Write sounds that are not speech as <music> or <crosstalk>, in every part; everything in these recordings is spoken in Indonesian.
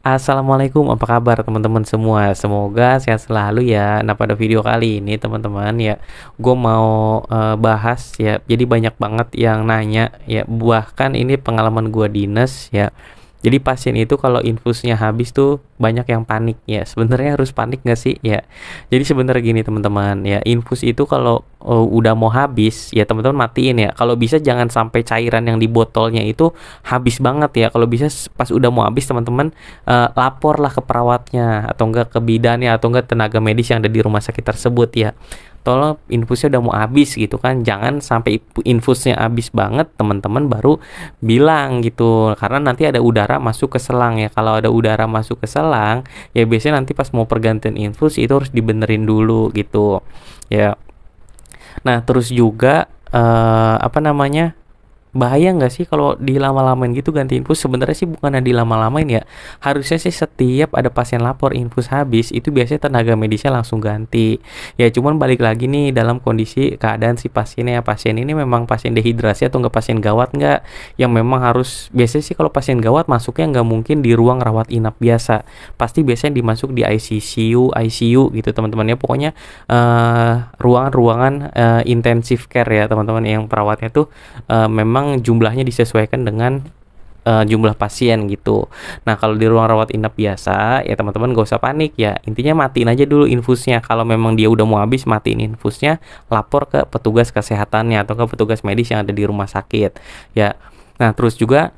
Assalamualaikum, apa kabar teman-teman semua? Semoga sehat selalu ya. Nah pada video kali ini teman-teman ya, gue mau uh, bahas ya. Jadi banyak banget yang nanya ya. Bahkan ini pengalaman gue dinas ya jadi pasien itu kalau infusnya habis tuh banyak yang panik ya. Sebenarnya harus panik nggak sih ya? Jadi sebenarnya gini teman-teman ya infus itu kalau oh, udah mau habis ya teman-teman matiin ya. Kalau bisa jangan sampai cairan yang di botolnya itu habis banget ya. Kalau bisa pas udah mau habis teman-teman uh, laporlah ke perawatnya atau enggak ke bidannya atau enggak tenaga medis yang ada di rumah sakit tersebut ya tolong infusnya udah mau habis gitu kan jangan sampai infusnya habis banget teman-teman baru bilang gitu karena nanti ada udara masuk ke selang ya kalau ada udara masuk ke selang ya biasanya nanti pas mau pergantian infus itu harus dibenerin dulu gitu ya nah terus juga eh, apa namanya bahaya nggak sih kalau dilama-lamain gitu ganti infus sebenarnya sih bukan dilama-lamain ya harusnya sih setiap ada pasien lapor infus habis itu biasanya tenaga medisnya langsung ganti ya cuman balik lagi nih dalam kondisi keadaan si pasiennya pasien ini memang pasien dehidrasi atau nggak pasien gawat nggak yang memang harus biasanya sih kalau pasien gawat masuknya nggak mungkin di ruang rawat inap biasa pasti biasanya dimasuk di ICU ICU gitu teman-teman ya pokoknya ruangan eh, ruangan-ruangan uh, intensive care ya teman-teman yang perawatnya tuh uh, memang memang jumlahnya disesuaikan dengan uh, jumlah pasien gitu. Nah kalau di ruang rawat inap biasa ya teman-teman gak usah panik ya intinya matiin aja dulu infusnya. Kalau memang dia udah mau habis matiin infusnya, lapor ke petugas kesehatannya atau ke petugas medis yang ada di rumah sakit ya. Nah terus juga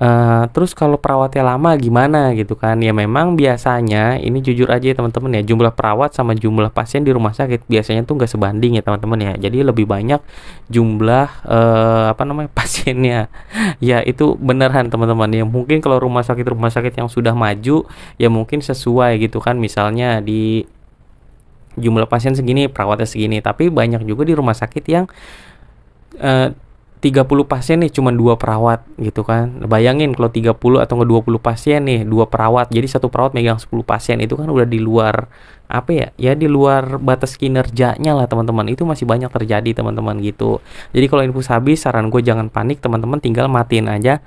Uh, terus kalau perawatnya lama gimana gitu kan? Ya memang biasanya ini jujur aja ya teman-teman ya jumlah perawat sama jumlah pasien di rumah sakit biasanya tuh nggak sebanding ya teman-teman ya. Jadi lebih banyak jumlah uh, apa namanya <laughs> pasiennya. ya itu beneran teman-teman ya. Mungkin kalau rumah sakit rumah sakit yang sudah maju ya mungkin sesuai gitu kan. Misalnya di jumlah pasien segini perawatnya segini. Tapi banyak juga di rumah sakit yang uh, 30 pasien nih cuma dua perawat gitu kan. Bayangin kalau 30 atau dua 20 pasien nih, dua perawat. Jadi satu perawat megang 10 pasien itu kan udah di luar apa ya? Ya di luar batas kinerjanya lah teman-teman. Itu masih banyak terjadi teman-teman gitu. Jadi kalau infus habis saran gue jangan panik teman-teman tinggal matiin aja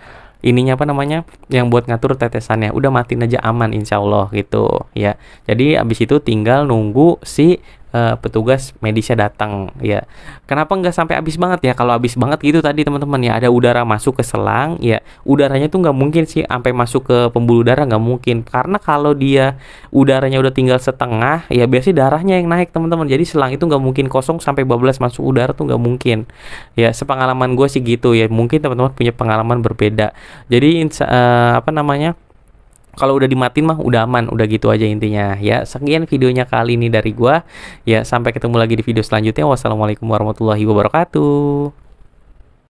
ininya apa namanya yang buat ngatur tetesannya udah matiin aja aman insyaallah gitu ya jadi abis itu tinggal nunggu si uh, petugas medisnya datang ya kenapa nggak sampai habis banget ya kalau habis banget gitu tadi teman-teman ya ada udara masuk ke selang ya udaranya tuh nggak mungkin sih sampai masuk ke pembuluh darah nggak mungkin karena kalau dia udaranya udah tinggal setengah ya biasanya darahnya yang naik teman-teman jadi selang itu nggak mungkin kosong sampai bablas masuk udara tuh nggak mungkin ya sepengalaman gue sih gitu ya mungkin teman-teman punya pengalaman berbeda jadi uh, apa namanya kalau udah dimatin mah udah aman, udah gitu aja intinya. Ya, sekian videonya kali ini dari gua. Ya, sampai ketemu lagi di video selanjutnya. Wassalamualaikum warahmatullahi wabarakatuh.